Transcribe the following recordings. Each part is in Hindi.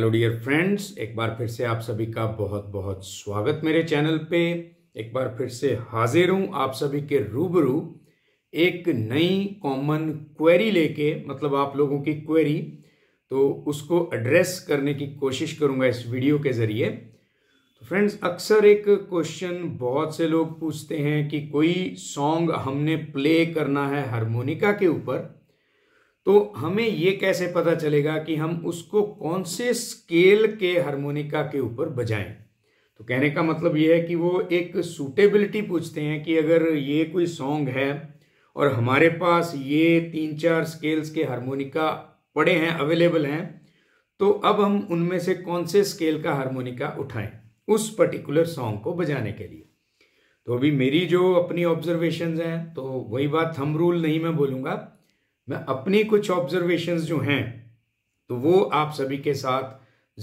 हेलो डियर फ्रेंड्स एक बार फिर से आप सभी का बहुत बहुत स्वागत मेरे चैनल पे एक बार फिर से हाजिर हूँ आप सभी के रूबरू एक नई कॉमन क्वेरी लेके मतलब आप लोगों की क्वेरी तो उसको एड्रेस करने की कोशिश करूँगा इस वीडियो के ज़रिए तो फ्रेंड्स अक्सर एक क्वेश्चन बहुत से लोग पूछते हैं कि कोई सॉन्ग हमने प्ले करना है हारमोनिका के ऊपर तो हमें ये कैसे पता चलेगा कि हम उसको कौन से स्केल के हारमोनिका के ऊपर बजाएं तो कहने का मतलब ये है कि वो एक सूटेबिलिटी पूछते हैं कि अगर ये कोई सॉन्ग है और हमारे पास ये तीन चार स्केल्स के हारमोनिका पड़े हैं अवेलेबल हैं तो अब हम उनमें से कौन से स्केल का हारमोनिका उठाएं उस पर्टिकुलर सॉन्ग को बजाने के लिए तो अभी मेरी जो अपनी ऑब्जर्वेशन हैं तो वही बात थम रूल नहीं मैं बोलूँगा मैं अपनी कुछ ऑब्जर्वेशंस जो हैं तो वो आप सभी के साथ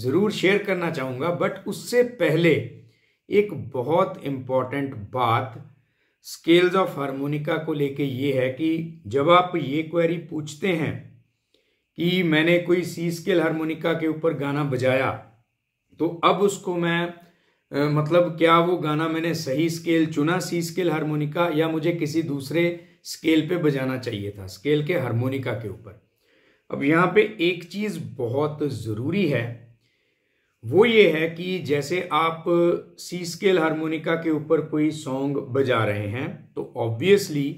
ज़रूर शेयर करना चाहूँगा बट उससे पहले एक बहुत इम्पॉर्टेंट बात स्केल्स ऑफ हारमोनिका को लेके ये है कि जब आप ये क्वेरी पूछते हैं कि मैंने कोई सी स्केल हारमोनिका के ऊपर गाना बजाया तो अब उसको मैं मतलब क्या वो गाना मैंने सही स्केल चुना सी स्केल हारमोनिका या मुझे किसी दूसरे स्केल पे बजाना चाहिए था स्केल के हारमोनिका के ऊपर अब यहाँ पे एक चीज़ बहुत ज़रूरी है वो ये है कि जैसे आप सी स्केल हारमोनिका के ऊपर कोई सॉन्ग बजा रहे हैं तो ऑब्वियसली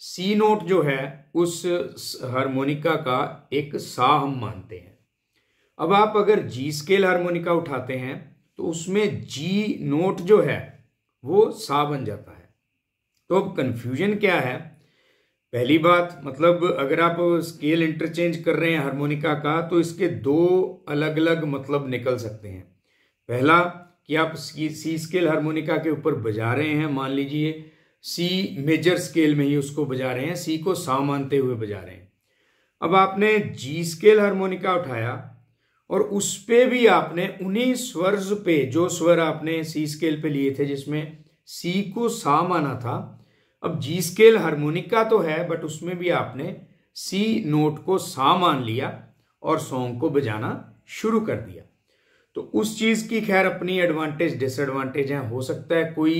सी नोट जो है उस हारमोनिका का एक सा हम मानते हैं अब आप अगर जी स्केल हारमोनिका उठाते हैं तो उसमें जी नोट जो है वो सा बन जाता है तो अब कंफ्यूजन क्या है पहली बात मतलब अगर आप स्केल इंटरचेंज कर रहे हैं हारमोनिका का तो इसके दो अलग अलग मतलब निकल सकते हैं पहला कि आप सी स्केल हारमोनिका के ऊपर बजा रहे हैं मान लीजिए सी मेजर स्केल में ही उसको बजा रहे हैं सी को सा मानते हुए बजा रहे हैं अब आपने जी स्केल हारमोनिका उठाया और उस पर भी आपने उन्हीं स्वर्ज पे जो स्वर आपने सी स्केल पे लिए थे जिसमें सी को सा माना था अब जी स्केल हारमोनिका तो है बट उसमें भी आपने सी नोट को सा मान लिया और सॉन्ग को बजाना शुरू कर दिया तो उस चीज की खैर अपनी एडवांटेज डिसएडवांटेज है हो सकता है कोई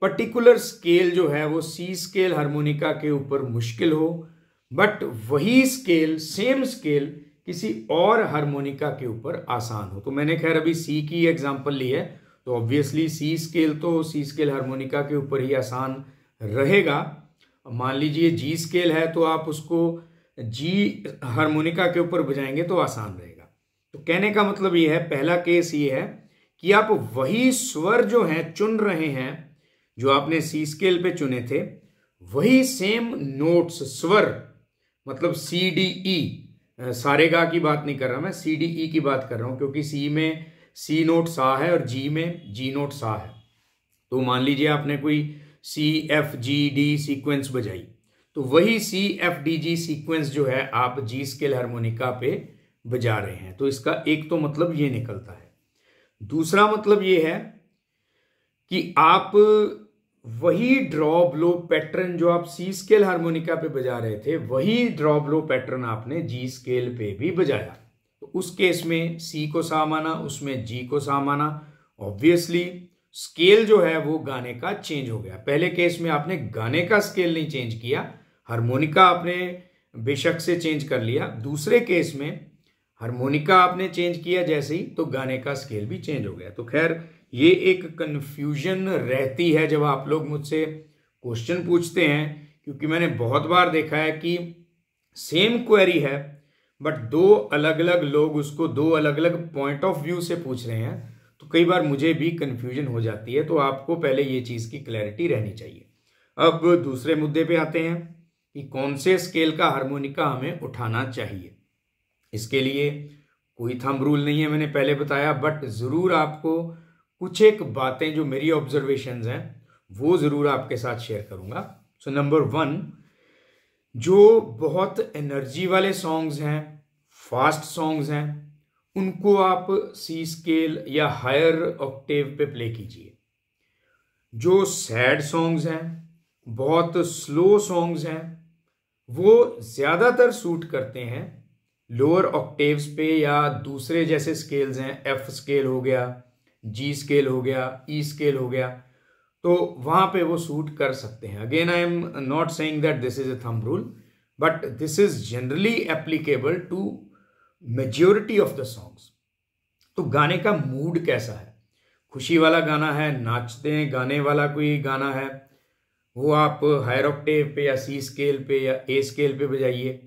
पर्टिकुलर स्केल जो है वो सी स्केल हारमोनिका के ऊपर मुश्किल हो बट वही स्केल सेम स्केल किसी और हारमोनिका के ऊपर आसान हो तो मैंने खैर अभी सी की एग्जांपल ली है तो ऑब्वियसली सी स्केल तो सी स्केल हारमोनिका के ऊपर ही आसान रहेगा मान लीजिए जी स्केल है तो आप उसको जी हारमोनिका के ऊपर बजाएंगे तो आसान रहेगा तो कहने का मतलब ये है पहला केस ये है कि आप वही स्वर जो हैं चुन रहे हैं जो आपने सी स्केल पे चुने थे वही सेम नोट्स स्वर मतलब सी डी ई सारेगा की बात नहीं कर रहा मैं सी डी ई की बात कर रहा हूँ क्योंकि सी में सी नोट सा है और जी में जी नोट सा है तो मान लीजिए आपने कोई C F G D sequence बजाई तो वही C F D G sequence जो है आप जी स्केल हारमोनिका पे बजा रहे हैं तो इसका एक तो मतलब ये निकलता है दूसरा मतलब ये है कि आप वही ड्रॉ ब्लो पैटर्न जो आप सी स्केल हारमोनिका पे बजा रहे थे वही ड्रॉ ब्लो पैटर्न आपने जी स्केल पे भी बजाया तो उस केस में सी को सा माना उसमें जी को सा माना ऑब्वियसली स्केल जो है वो गाने का चेंज हो गया पहले केस में आपने गाने का स्केल नहीं चेंज किया हारमोनिका आपने बेशक से चेंज कर लिया दूसरे केस में हारमोनिका आपने चेंज किया जैसे ही तो गाने का स्केल भी चेंज हो गया तो खैर ये एक कन्फ्यूजन रहती है जब आप लोग मुझसे क्वेश्चन पूछते हैं क्योंकि मैंने बहुत बार देखा है कि सेम क्वेरी है बट दो अलग अलग लोग उसको दो अलग अलग पॉइंट ऑफ व्यू से पूछ रहे हैं कई बार मुझे भी कन्फ्यूजन हो जाती है तो आपको पहले ये चीज़ की क्लैरिटी रहनी चाहिए अब दूसरे मुद्दे पे आते हैं कि कौन से स्केल का हारमोनिका हमें उठाना चाहिए इसके लिए कोई थम रूल नहीं है मैंने पहले बताया बट ज़रूर आपको कुछ एक बातें जो मेरी ऑब्जर्वेशन हैं वो ज़रूर आपके साथ शेयर करूँगा सो नंबर वन जो बहुत एनर्जी वाले सॉन्ग्स हैं फास्ट सॉन्ग्स हैं उनको आप सी स्केल या हायर ऑक्टेव पे प्ले कीजिए जो सैड सॉन्ग्स हैं बहुत स्लो सॉन्ग्स हैं वो ज़्यादातर सूट करते हैं लोअर ऑक्टेव्स पे या दूसरे जैसे स्केल्स हैं एफ स्केल हो गया जी स्केल हो गया ई e स्केल हो गया तो वहाँ पे वो सूट कर सकते हैं again I am not saying that this is a thumb rule but this is generally applicable to majority of the songs तो गाने का मूड कैसा है खुशी वाला गाना है नाचते हैं गाने वाला कोई गाना है वो आप हायर ऑक्टेव पे या सी स्केल पे या ए स्केल पे बजाइए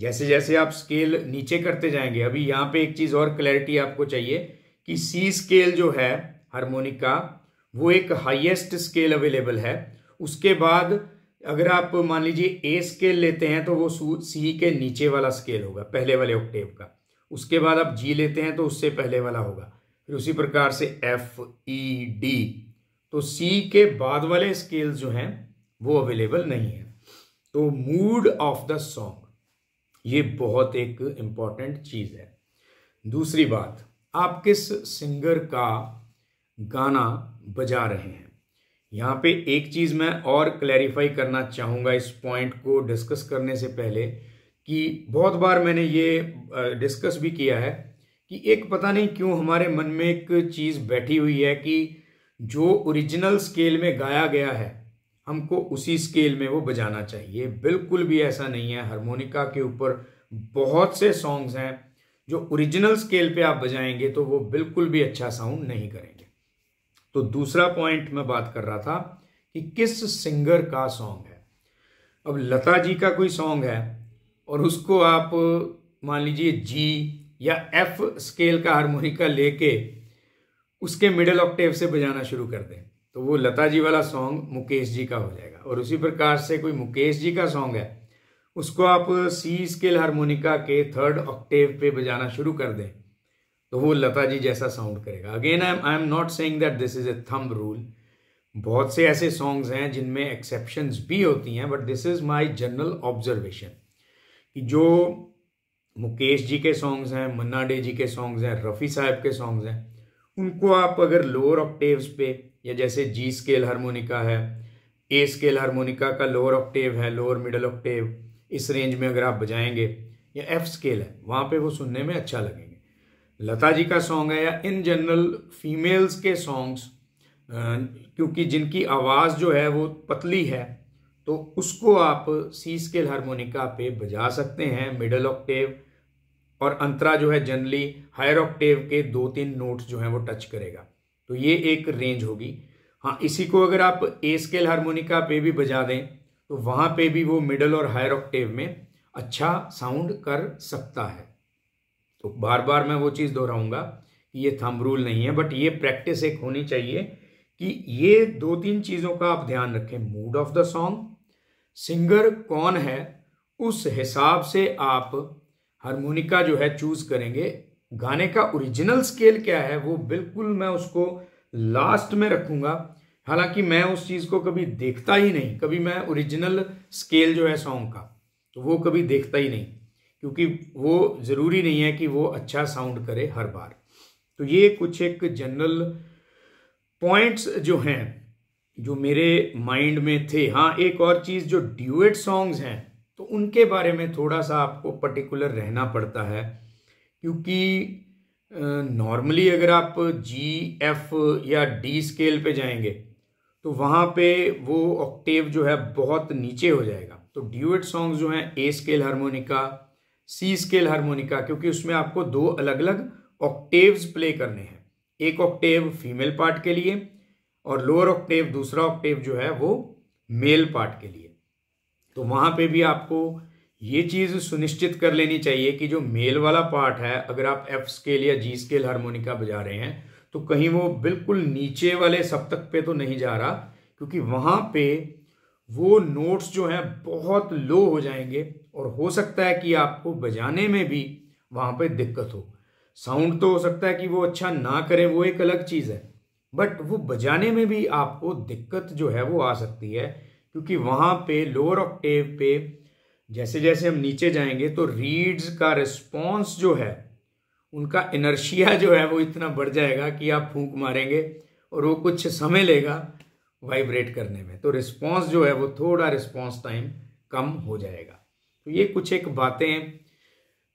जैसे जैसे आप स्केल नीचे करते जाएंगे अभी यहाँ पे एक चीज़ और क्लैरिटी आपको चाहिए कि सी स्केल जो है हारमोनिक का वो एक हाईएस्ट स्केल अवेलेबल है उसके बाद अगर आप मान लीजिए ए स्केल लेते हैं तो वो सी के नीचे वाला स्केल होगा पहले वाले ऑक्टेव का उसके बाद आप जी लेते हैं तो उससे पहले वाला होगा फिर उसी प्रकार से एफ ई डी तो सी के बाद वाले स्केल जो हैं वो अवेलेबल नहीं है तो मूड ऑफ द सॉन्ग ये बहुत एक इम्पॉर्टेंट चीज़ है दूसरी बात आप किस सिंगर का गाना बजा रहे हैं यहाँ पे एक चीज़ मैं और क्लैरिफाई करना चाहूँगा इस पॉइंट को डिस्कस करने से पहले कि बहुत बार मैंने ये डिस्कस भी किया है कि एक पता नहीं क्यों हमारे मन में एक चीज़ बैठी हुई है कि जो ओरिजिनल स्केल में गाया गया है हमको उसी स्केल में वो बजाना चाहिए बिल्कुल भी ऐसा नहीं है हारमोनिका के ऊपर बहुत से सॉन्ग्स हैं जो ओरिजिनल स्केल पे आप बजाएंगे तो वो बिल्कुल भी अच्छा साउंड नहीं करेंगे तो दूसरा पॉइंट मैं बात कर रहा था कि किस सिंगर का सॉन्ग है अब लता जी का कोई सॉन्ग है और उसको आप मान लीजिए जी या एफ स्केल का हारमोनिका लेके उसके मिडल ऑक्टेव से बजाना शुरू कर दें तो वो लता जी वाला सॉन्ग मुकेश जी का हो जाएगा और उसी प्रकार से कोई मुकेश जी का सॉन्ग है उसको आप सी स्केल हारमोनिका के थर्ड ऑक्टेव पे बजाना शुरू कर दें तो वो लता जी जैसा साउंड करेगा again I I am not saying that this is a thumb rule बहुत से ऐसे सॉन्ग्स हैं जिनमें एक्सेप्शंस भी होती हैं but this is my general observation कि जो मुकेश जी के सॉन्ग्स हैं मन्ना डे जी के सॉन्ग्स हैं रफ़ी साहब के सॉन्ग्स हैं उनको आप अगर लोअर ऑक्टेव्स पे या जैसे जी स्केल हारमोनिका है ए स्केल हारमोनिका का लोअर ऑक्टेव है लोअर मिडल ऑक्टेव इस रेंज में अगर आप बजाएंगे या एफ स्केल है वहाँ पे वो सुनने में अच्छा लगेगा लता जी का सॉन्ग है या इन जनरल फीमेल्स के सॉन्ग्स क्योंकि जिनकी आवाज़ जो है वो पतली है तो उसको आप सी स्केल हारमोनिका पे बजा सकते हैं मिडल ऑक्टेव और अंतरा जो है जनरली हायर ऑक्टेव के दो तीन नोट्स जो हैं वो टच करेगा तो ये एक रेंज होगी हाँ इसी को अगर आप ए स्केल हारमोनिका पे भी बजा दें तो वहाँ पे भी वो मिडल और हायर ऑक्टेव में अच्छा साउंड कर सकता है तो बार बार मैं वो चीज़ दोहराऊंगा कि ये थम रूल नहीं है बट ये प्रैक्टिस एक होनी चाहिए कि ये दो तीन चीज़ों का आप ध्यान रखें mood of the song singer कौन है उस हिसाब से आप हारमोनिका जो है चूज़ करेंगे गाने का ओरिजिनल स्केल क्या है वो बिल्कुल मैं उसको लास्ट में रखूँगा हालांकि मैं उस चीज़ को कभी देखता ही नहीं कभी मैं ओरिजिनल स्केल जो है सॉन्ग का तो वो कभी देखता ही नहीं क्योंकि वो ज़रूरी नहीं है कि वो अच्छा साउंड करे हर बार तो ये कुछ एक जनरल पॉइंट्स जो हैं जो मेरे माइंड में थे हाँ एक और चीज़ जो ड्यूएट सॉन्ग्स हैं तो उनके बारे में थोड़ा सा आपको पर्टिकुलर रहना पड़ता है क्योंकि नॉर्मली अगर आप जी एफ या डी स्केल पे जाएंगे तो वहाँ पे वो ऑक्टेव जो है बहुत नीचे हो जाएगा तो ड्यूएट सॉन्ग्स जो हैं A scale harmonica C scale harmonica क्योंकि उसमें आपको दो अलग अलग ऑक्टेव्स प्ले करने हैं एक ऑक्टेव फीमेल पार्ट के लिए और लोअर ऑक्टेव दूसरा ऑक्टेव जो है वो मेल पार्ट के लिए तो वहाँ पे भी आपको ये चीज़ सुनिश्चित कर लेनी चाहिए कि जो मेल वाला पार्ट है अगर आप एफ स्केल या जी स्केल हारमोनिका बजा रहे हैं तो कहीं वो बिल्कुल नीचे वाले सप्तक पे तो नहीं जा रहा क्योंकि वहाँ पे वो नोट्स जो हैं बहुत लो हो जाएंगे और हो सकता है कि आपको बजाने में भी वहाँ पे दिक्कत हो साउंड तो हो सकता है कि वो अच्छा ना करे वो एक अलग चीज़ है बट वो बजाने में भी आपको दिक्कत जो है वो आ सकती है क्योंकि वहाँ पे लोअर ऑक्टेव पे जैसे जैसे हम नीचे जाएंगे तो रीड्स का रिस्पॉन्स जो है उनका इनर्शिया जो है वो इतना बढ़ जाएगा कि आप फूंक मारेंगे और वो कुछ समय लेगा वाइब्रेट करने में तो रिस्पॉन्स जो है वो थोड़ा रिस्पॉन्स टाइम कम हो जाएगा तो ये कुछ एक बातें हैं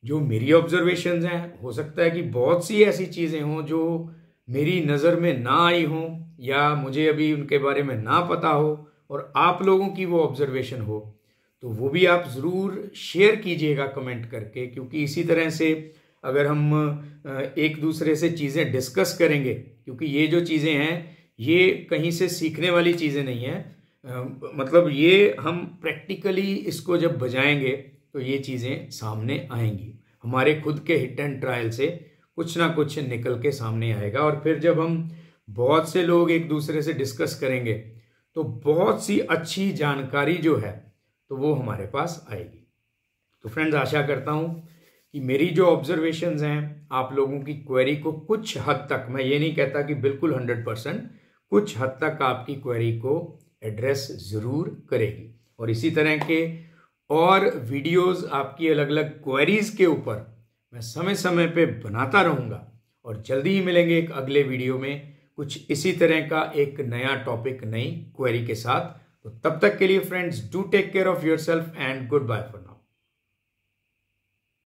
जो मेरी ऑब्जर्वेशन हैं हो सकता है कि बहुत सी ऐसी चीज़ें हों जो मेरी नज़र में ना आई हों या मुझे अभी उनके बारे में ना पता हो और आप लोगों की वो ऑब्जर्वेशन हो तो वो भी आप ज़रूर शेयर कीजिएगा कमेंट करके क्योंकि इसी तरह से अगर हम एक दूसरे से चीज़ें डिस्कस करेंगे क्योंकि ये जो चीज़ें हैं ये कहीं से सीखने वाली चीज़ें नहीं हैं मतलब ये हम प्रैक्टिकली इसको जब बजाएंगे तो ये चीज़ें सामने आएंगी हमारे खुद के हिट एंड ट्रायल से कुछ ना कुछ निकल के सामने आएगा और फिर जब हम बहुत से लोग एक दूसरे से डिस्कस करेंगे तो बहुत सी अच्छी जानकारी जो है तो वो हमारे पास आएगी तो फ्रेंड्स आशा करता हूँ कि मेरी जो ऑब्जर्वेशंस हैं आप लोगों की क्वेरी को कुछ हद तक मैं ये नहीं कहता कि बिल्कुल हंड्रेड परसेंट कुछ हद तक आपकी क्वेरी को एड्रेस ज़रूर करेगी और इसी तरह के और वीडियोस आपकी अलग अलग क्वेरीज़ के ऊपर मैं समय समय पे बनाता रहूँगा और जल्दी ही मिलेंगे एक अगले वीडियो में कुछ इसी तरह का एक नया टॉपिक नई क्वेरी के साथ तो तब तक के लिए friends do take care of yourself and goodbye for now